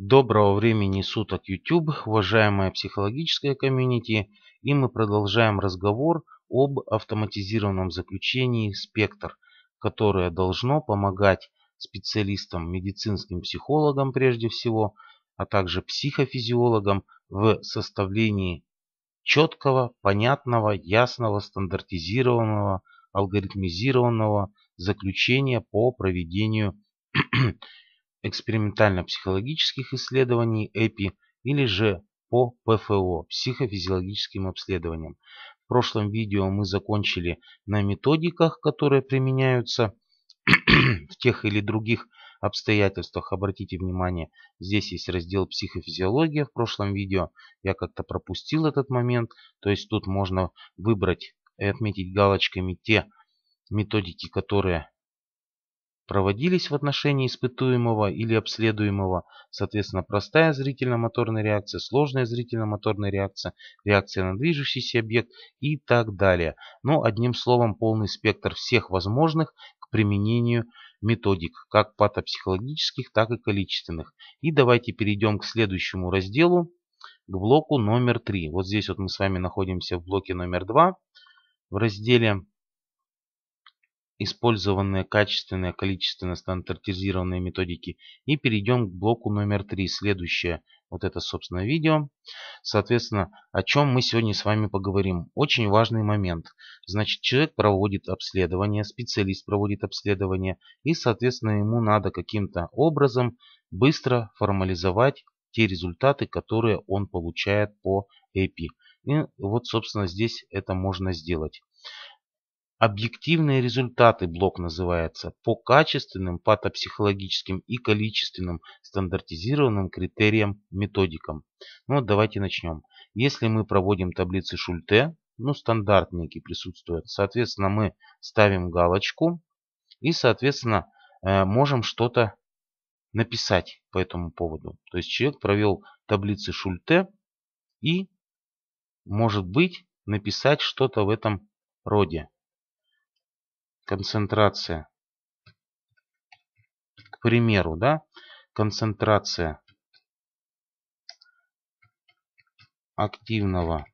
Доброго времени суток, YouTube, уважаемая психологическая комьюнити, и мы продолжаем разговор об автоматизированном заключении «Спектр», которое должно помогать специалистам, медицинским психологам прежде всего, а также психофизиологам в составлении четкого, понятного, ясного, стандартизированного, алгоритмизированного заключения по проведению экспериментально-психологических исследований ЭПИ или же по ПФО – психофизиологическим обследованиям. В прошлом видео мы закончили на методиках, которые применяются в тех или других обстоятельствах. Обратите внимание, здесь есть раздел «Психофизиология» в прошлом видео. Я как-то пропустил этот момент. То есть тут можно выбрать и отметить галочками те методики, которые проводились в отношении испытуемого или обследуемого, соответственно, простая зрительно-моторная реакция, сложная зрительно-моторная реакция, реакция на движущийся объект и так далее. Но одним словом, полный спектр всех возможных к применению методик, как патопсихологических, так и количественных. И давайте перейдем к следующему разделу, к блоку номер 3. Вот здесь вот мы с вами находимся в блоке номер 2, в разделе использованные качественно количественно стандартизированные методики. И перейдем к блоку номер три следующее, вот это, собственно, видео. Соответственно, о чем мы сегодня с вами поговорим. Очень важный момент. Значит, человек проводит обследование, специалист проводит обследование, и, соответственно, ему надо каким-то образом быстро формализовать те результаты, которые он получает по API. И вот, собственно, здесь это можно сделать. Объективные результаты блок называется по качественным, патопсихологическим и количественным стандартизированным критериям-методикам. Ну вот давайте начнем. Если мы проводим таблицы Шульте, ну стандартники присутствуют, соответственно мы ставим галочку и соответственно э, можем что-то написать по этому поводу. То есть человек провел таблицы Шульте и может быть написать что-то в этом роде концентрация. К примеру, да, концентрация активного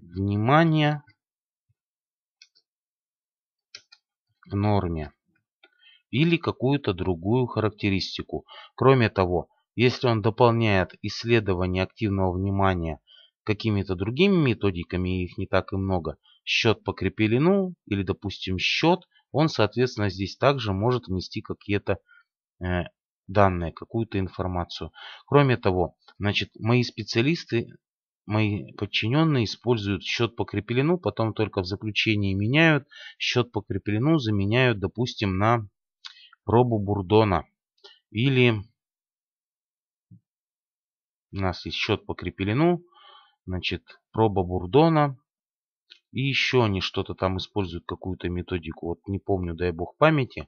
внимания в норме или какую-то другую характеристику. Кроме того, если он дополняет исследование активного внимания какими-то другими методиками, их не так и много – счет по крепелину или, допустим, счет, он, соответственно, здесь также может внести какие-то э, данные, какую-то информацию. Кроме того, значит, мои специалисты, мои подчиненные используют счет по крепелину, потом только в заключении меняют. Счет по крепелину заменяют, допустим, на пробу бурдона. Или у нас есть счет по крепелину, значит, проба бурдона – и еще они что-то там используют, какую-то методику. Вот не помню, дай бог памяти.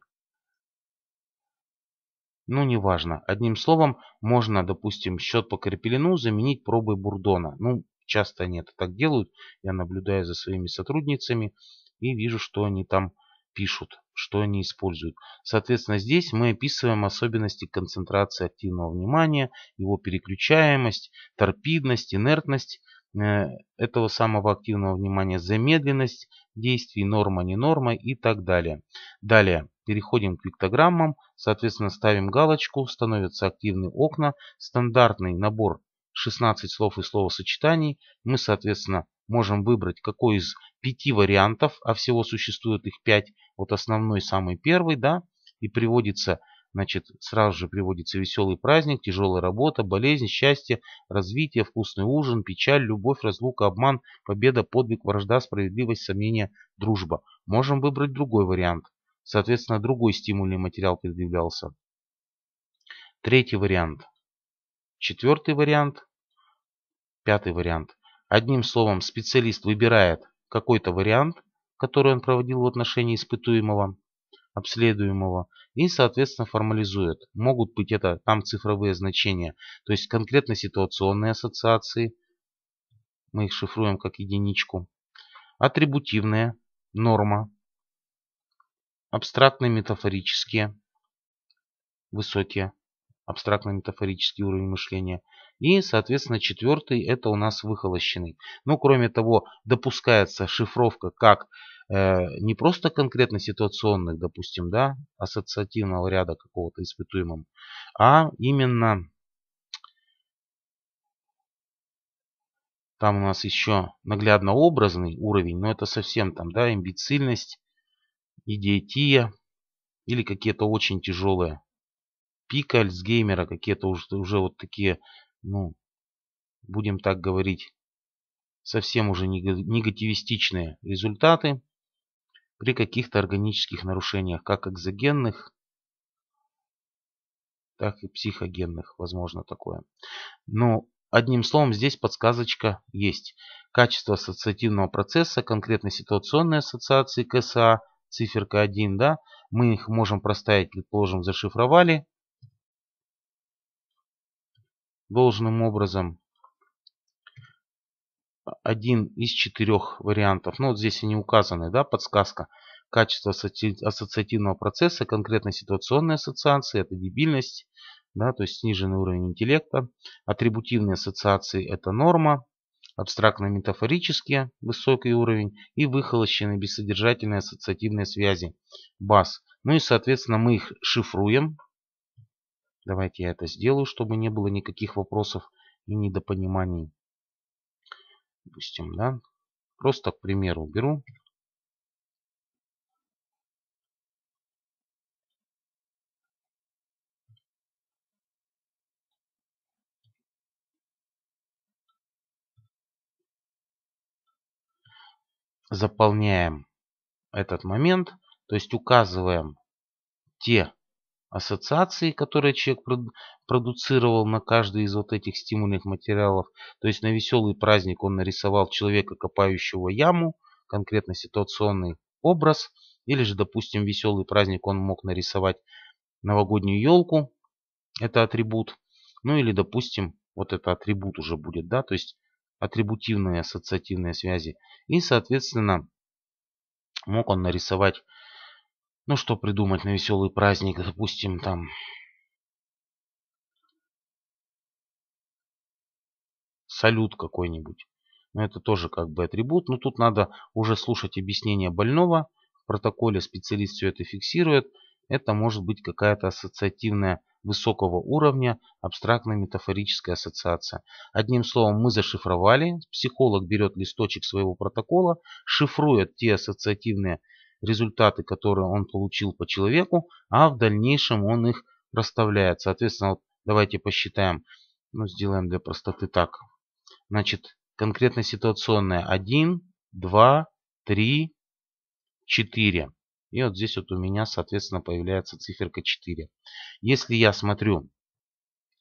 Ну, неважно. Одним словом, можно, допустим, счет по крепелину заменить пробой бурдона. Ну, часто они это так делают. Я наблюдаю за своими сотрудницами и вижу, что они там пишут, что они используют. Соответственно, здесь мы описываем особенности концентрации активного внимания, его переключаемость, торпидность, инертность – Э, этого самого активного внимания, замедленность действий, норма, не норма и так далее. Далее переходим к пиктограммам, соответственно ставим галочку, становятся активны окна, стандартный набор 16 слов и словосочетаний. Мы, соответственно, можем выбрать какой из пяти вариантов, а всего существует их пять вот основной, самый первый, да, и приводится Значит, сразу же приводится веселый праздник, тяжелая работа, болезнь, счастье, развитие, вкусный ужин, печаль, любовь, разлука, обман, победа, подвиг, вражда, справедливость, сомнение, дружба. Можем выбрать другой вариант. Соответственно, другой стимульный материал предъявлялся. Третий вариант. Четвертый вариант. Пятый вариант. Одним словом, специалист выбирает какой-то вариант, который он проводил в отношении испытуемого, обследуемого, и, соответственно, формализует. Могут быть это там цифровые значения, то есть конкретно ситуационные ассоциации, мы их шифруем как единичку, атрибутивные, норма, абстрактные метафорические, высокие, абстрактно-метафорический уровень мышления. И, соответственно, четвертый это у нас выхолощенный. Ну, кроме того, допускается шифровка как Э, не просто конкретно ситуационных, допустим, да, ассоциативного ряда какого-то испытуемым, а именно там у нас еще наглядно образный уровень, но это совсем там, да, имбецильность, идиотия или какие-то очень тяжелые пика Альцгеймера, какие-то уже, уже вот такие, ну, будем так говорить, совсем уже негативистичные результаты при каких-то органических нарушениях, как экзогенных, так и психогенных, возможно такое. Но ну, одним словом, здесь подсказочка есть. Качество ассоциативного процесса, конкретно ситуационной ассоциации КСА, циферка 1, да, мы их можем проставить, предположим, зашифровали должным образом один из четырех вариантов. Ну, вот здесь они указаны, да, подсказка. Качество ассоциативного процесса, конкретно ситуационные ассоциации, это дебильность, да, то есть сниженный уровень интеллекта. Атрибутивные ассоциации – это норма. Абстрактно-метафорические – высокий уровень. И выхолощенные бессодержательные ассоциативные связи – баз. Ну и, соответственно, мы их шифруем. Давайте я это сделаю, чтобы не было никаких вопросов и недопониманий допустим, да. Просто, к примеру, беру. Заполняем этот момент, то есть указываем те ассоциации, которые человек продуцировал на каждый из вот этих стимульных материалов. То есть на веселый праздник он нарисовал человека, копающего яму, конкретно ситуационный образ. Или же, допустим, веселый праздник он мог нарисовать новогоднюю елку, это атрибут. Ну или, допустим, вот это атрибут уже будет, да, то есть атрибутивные ассоциативные связи. И, соответственно, мог он нарисовать ну что придумать на веселый праздник, допустим, там... Салют какой-нибудь. Но ну, это тоже как бы атрибут. Но ну, тут надо уже слушать объяснение больного. В протоколе специалист все это фиксирует. Это может быть какая-то ассоциативная высокого уровня абстрактно-метафорическая ассоциация. Одним словом, мы зашифровали, психолог берет листочек своего протокола, шифрует те ассоциативные результаты, которые он получил по человеку, а в дальнейшем он их расставляет. Соответственно, вот давайте посчитаем, ну, сделаем для простоты так. Значит, конкретно ситуационная 1, 2, 3, 4. И вот здесь вот у меня, соответственно, появляется циферка 4. Если я смотрю,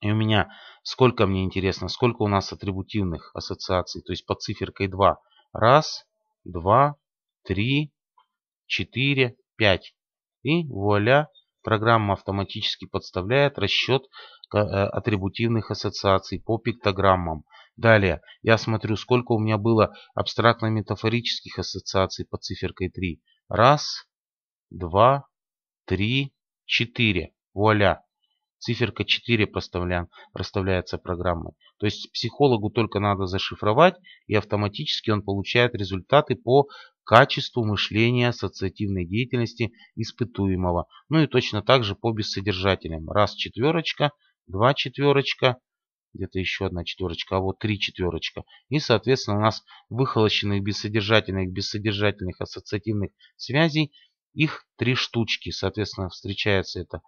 и у меня сколько мне интересно, сколько у нас атрибутивных ассоциаций, то есть под циферкой 2. Раз, два, три, 4, 5. И вуаля, программа автоматически подставляет расчет э, атрибутивных ассоциаций по пиктограммам. Далее, я смотрю, сколько у меня было абстрактно-метафорических ассоциаций по циферкой 3. Раз, два, три, четыре. Вуаля! Циферка 4 проставляем, проставляется программой. То есть психологу только надо зашифровать, и автоматически он получает результаты по качеству мышления, ассоциативной деятельности испытуемого. Ну и точно так же по бессодержателям. Раз четверочка, два четверочка, где-то еще одна четверочка, а вот три четверочка. И, соответственно, у нас выхолощенных бессодержательных, бессодержательных ассоциативных связей, их три штучки. Соответственно, встречается это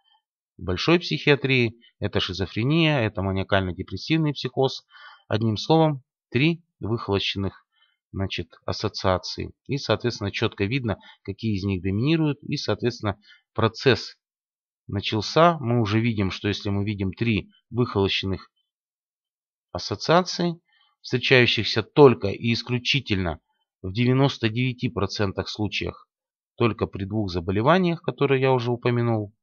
в большой психиатрии, это шизофрения, это маниакально-депрессивный психоз. Одним словом, три выхолощенных значит, ассоциации. И, соответственно, четко видно, какие из них доминируют. И, соответственно, процесс начался. Мы уже видим, что если мы видим три выхолощенных ассоциации, встречающихся только и исключительно в 99% случаях только при двух заболеваниях, которые я уже упомянул,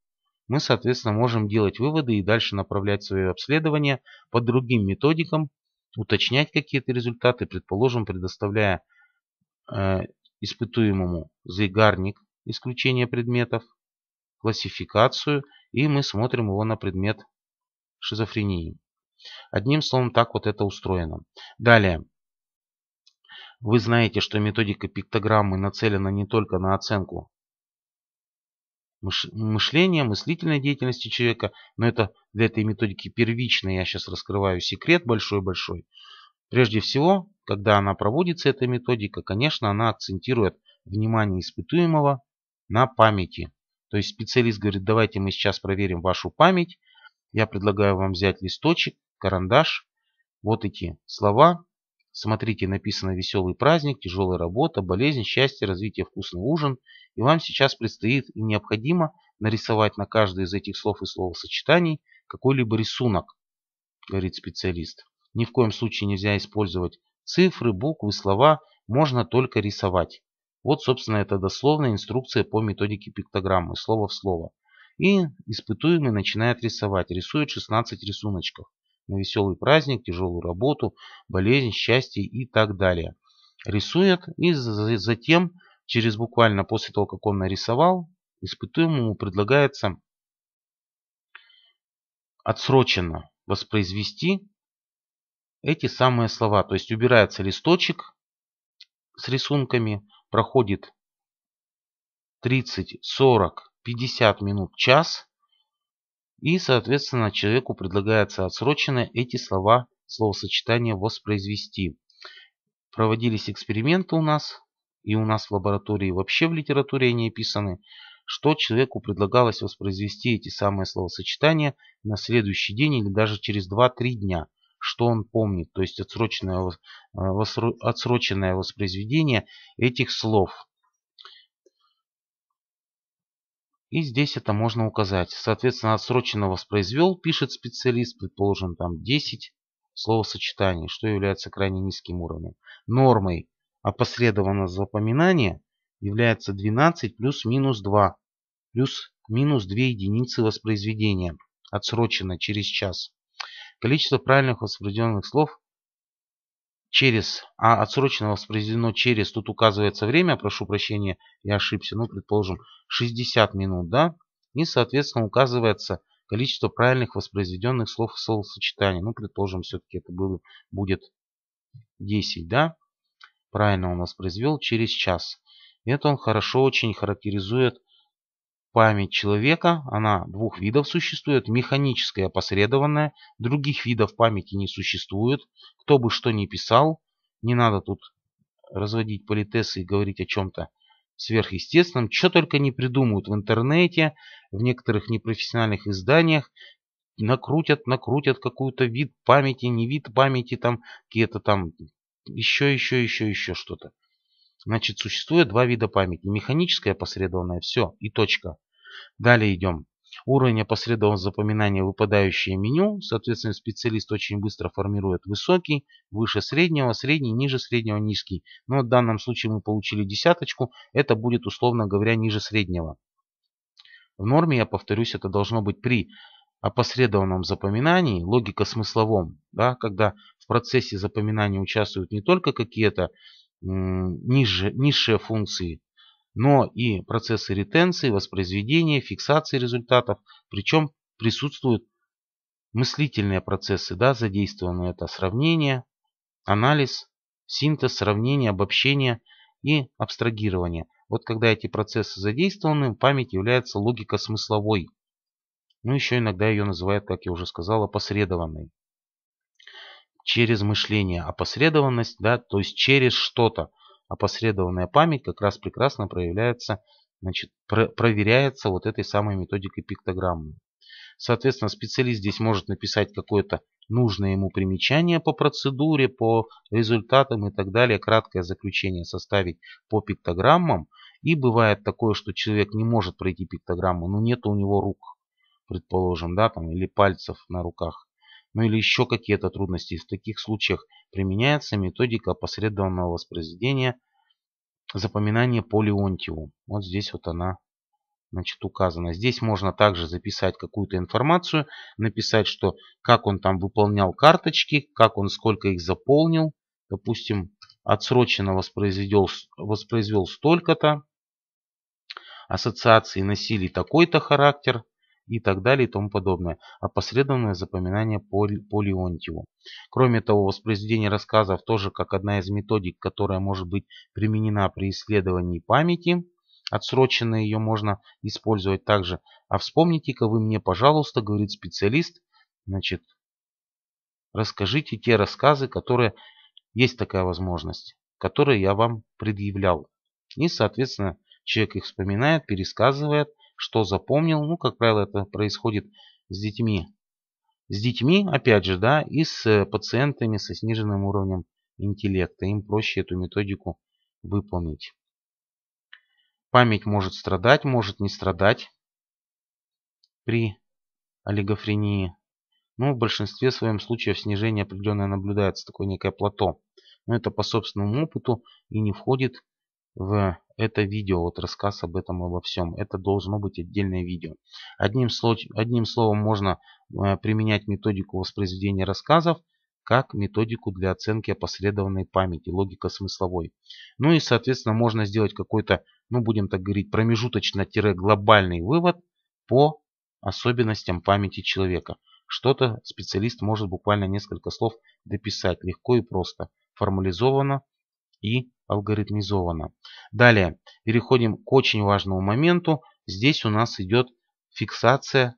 мы, соответственно, можем делать выводы и дальше направлять свое обследование по другим методикам, уточнять какие-то результаты, предположим, предоставляя э, испытуемому заигарник исключения предметов, классификацию, и мы смотрим его на предмет шизофрении. Одним словом, так вот это устроено. Далее. Вы знаете, что методика пиктограммы нацелена не только на оценку мышления, мыслительной деятельности человека, но это для этой методики первично, я сейчас раскрываю секрет большой-большой. Прежде всего, когда она проводится, эта методика, конечно, она акцентирует внимание испытуемого на памяти. То есть специалист говорит, давайте мы сейчас проверим вашу память. Я предлагаю вам взять листочек, карандаш, вот эти слова, Смотрите, написано «Веселый праздник», «Тяжелая работа», «Болезнь», «Счастье», «Развитие», «Вкусный ужин». И вам сейчас предстоит и необходимо нарисовать на каждое из этих слов и словосочетаний какой-либо рисунок, говорит специалист. Ни в коем случае нельзя использовать цифры, буквы, слова, можно только рисовать. Вот, собственно, это дословная инструкция по методике пиктограммы, слово в слово. И испытуемый начинает рисовать, рисует 16 рисуночков на веселый праздник, тяжелую работу, болезнь, счастье и так далее. Рисует и затем, через буквально после того, как он нарисовал, испытуемому предлагается отсроченно воспроизвести эти самые слова. То есть убирается листочек с рисунками, проходит 30, 40, 50 минут, час, и, соответственно, человеку предлагается отсроченно эти слова, словосочетания воспроизвести. Проводились эксперименты у нас, и у нас в лаборатории вообще в литературе они описаны, что человеку предлагалось воспроизвести эти самые словосочетания на следующий день или даже через 2-3 дня, что он помнит, то есть отсроченное, э, отсроченное воспроизведение этих слов. И здесь это можно указать. Соответственно, отсроченно воспроизвел, пишет специалист, предположим, там 10 словосочетаний, что является крайне низким уровнем. Нормой опосредованно запоминания является 12 плюс-минус 2, плюс-минус 2 единицы воспроизведения, отсрочено через час. Количество правильных воспроизведенных слов через, а отсрочено воспроизведено через, тут указывается время, прошу прощения, я ошибся, ну, предположим, 60 минут, да, и, соответственно, указывается количество правильных воспроизведенных слов и словосочетаний, ну, предположим, все-таки это было, будет 10, да, правильно он воспроизвел через час. Это он хорошо очень характеризует память человека, она двух видов существует, механическая, опосредованная, других видов памяти не существует. Кто бы что ни писал, не надо тут разводить политесы и говорить о чем-то сверхъестественном. Что только не придумают в интернете, в некоторых непрофессиональных изданиях, накрутят, накрутят какую-то вид памяти, не вид памяти, там какие-то там еще, еще, еще, еще что-то. Значит, существует два вида памяти. Механическая посредованная. все, и точка. Далее идем. Уровень опосредован запоминания выпадающее меню. Соответственно, специалист очень быстро формирует высокий, выше среднего, средний, ниже среднего, низкий. Но ну, в данном случае мы получили десяточку. Это будет, условно говоря, ниже среднего. В норме, я повторюсь, это должно быть при опосредованном запоминании, логика смысловом да, когда в процессе запоминания участвуют не только какие-то ниже, низшие функции, но и процессы ретенции, воспроизведения, фиксации результатов, причем присутствуют мыслительные процессы, да, задействованы это сравнение, анализ, синтез, сравнение, обобщение и абстрагирование. Вот когда эти процессы задействованы, память является логика смысловой Ну, еще иногда ее называют, как я уже сказал, опосредованной. Через мышление опосредованность, да, то есть через что-то опосредованная память как раз прекрасно проявляется, значит, про проверяется вот этой самой методикой пиктограммы. Соответственно, специалист здесь может написать какое-то нужное ему примечание по процедуре, по результатам и так далее, краткое заключение составить по пиктограммам. И бывает такое, что человек не может пройти пиктограмму, но нет у него рук, предположим, да, там, или пальцев на руках ну или еще какие-то трудности. В таких случаях применяется методика опосредованного воспроизведения запоминания по Леонтьеву. Вот здесь вот она значит, указана. Здесь можно также записать какую-то информацию, написать, что как он там выполнял карточки, как он сколько их заполнил. Допустим, отсроченно воспроизвел, воспроизвел столько-то. Ассоциации носили такой-то характер и так далее и тому подобное, опосредованное а запоминание по, по Леонтьеву. Кроме того, воспроизведение рассказов тоже как одна из методик, которая может быть применена при исследовании памяти, отсроченно ее можно использовать также. А вспомните-ка вы мне, пожалуйста, говорит специалист, значит, расскажите те рассказы, которые есть такая возможность, которые я вам предъявлял. И, соответственно, человек их вспоминает, пересказывает – что запомнил. Ну, как правило, это происходит с детьми. С детьми, опять же, да, и с э, пациентами со сниженным уровнем интеллекта. Им проще эту методику выполнить. Память может страдать, может не страдать при олигофрении. Ну, в большинстве своем случаев снижение определенное наблюдается, такое некое плато. Но это по собственному опыту и не входит в это видео, вот рассказ об этом, обо всем. Это должно быть отдельное видео. Одним, слов, одним словом, можно э, применять методику воспроизведения рассказов как методику для оценки опосредованной памяти, логика смысловой Ну и, соответственно, можно сделать какой-то, ну будем так говорить, промежуточно-глобальный вывод по особенностям памяти человека. Что-то специалист может буквально несколько слов дописать легко и просто, формализованно и алгоритмизовано. Далее переходим к очень важному моменту. Здесь у нас идет фиксация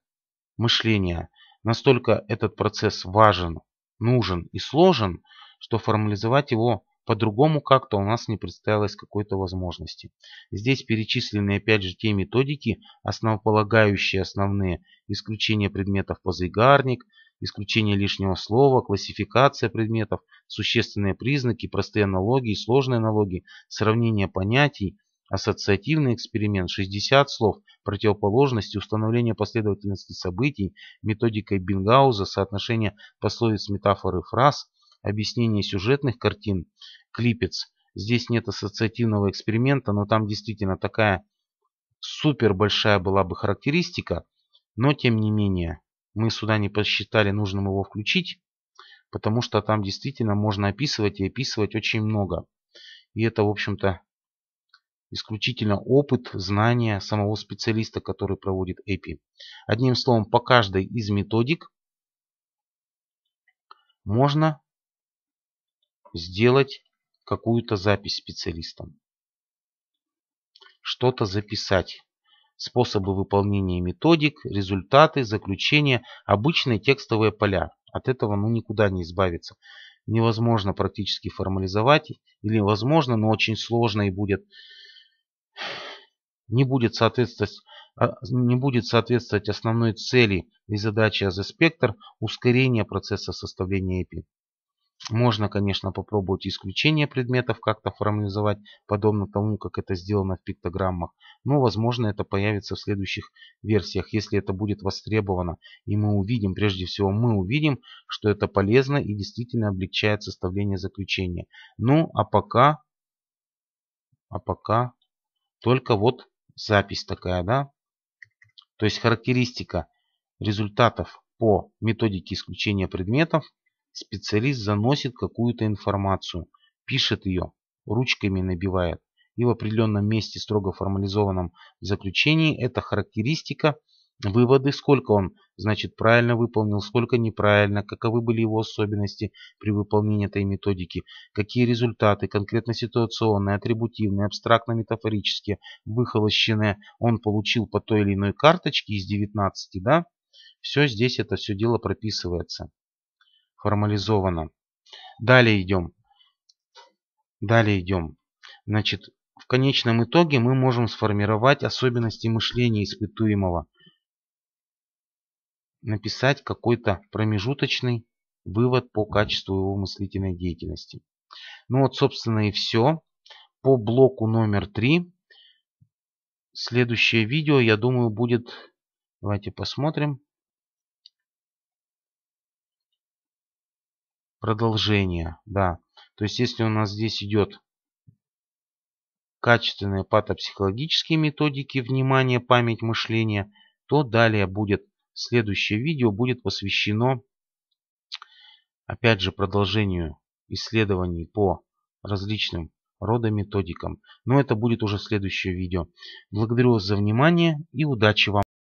мышления. Настолько этот процесс важен, нужен и сложен, что формализовать его по-другому как-то у нас не представилось какой-то возможности. Здесь перечислены опять же те методики, основополагающие основные исключение предметов по Зейгарник, исключение лишнего слова, классификация предметов, существенные признаки, простые аналогии, сложные аналогии, сравнение понятий, ассоциативный эксперимент, 60 слов, противоположности, установление последовательности событий, методикой Бингауза, соотношение пословиц, метафоры, фраз, объяснение сюжетных картин, клипец. Здесь нет ассоциативного эксперимента, но там действительно такая супер большая была бы характеристика, но тем не менее мы сюда не посчитали нужным его включить, потому что там действительно можно описывать и описывать очень много. И это, в общем-то, исключительно опыт, знания самого специалиста, который проводит EPI. Одним словом, по каждой из методик можно сделать какую-то запись специалистам. Что-то записать способы выполнения методик, результаты, заключения, обычные текстовые поля. От этого ну, никуда не избавиться. Невозможно практически формализовать, или возможно, но очень сложно и будет, не будет соответствовать а, не будет соответствовать основной цели и задаче за спектр ускорения процесса составления API. Можно, конечно, попробовать исключение предметов как-то формализовать, подобно тому, как это сделано в пиктограммах. Но, возможно, это появится в следующих версиях, если это будет востребовано. И мы увидим, прежде всего, мы увидим, что это полезно и действительно облегчает составление заключения. Ну, а пока... А пока... Только вот запись такая, да? То есть характеристика результатов по методике исключения предметов – Специалист заносит какую-то информацию, пишет ее, ручками набивает. И в определенном месте строго формализованном заключении эта характеристика, выводы, сколько он, значит, правильно выполнил, сколько неправильно, каковы были его особенности при выполнении этой методики, какие результаты, конкретно ситуационные, атрибутивные, абстрактно-метафорические, выхолощенные, он получил по той или иной карточке из 19, да, все здесь это все дело прописывается формализовано. Далее идем. Далее идем. Значит, в конечном итоге мы можем сформировать особенности мышления испытуемого. Написать какой-то промежуточный вывод по качеству его мыслительной деятельности. Ну вот, собственно, и все. По блоку номер три. следующее видео, я думаю, будет... Давайте посмотрим. продолжение, да. То есть если у нас здесь идет качественные патопсихологические методики внимания, память, мышление, то далее будет следующее видео будет посвящено опять же продолжению исследований по различным рода методикам. Но это будет уже следующее видео. Благодарю вас за внимание и удачи вам!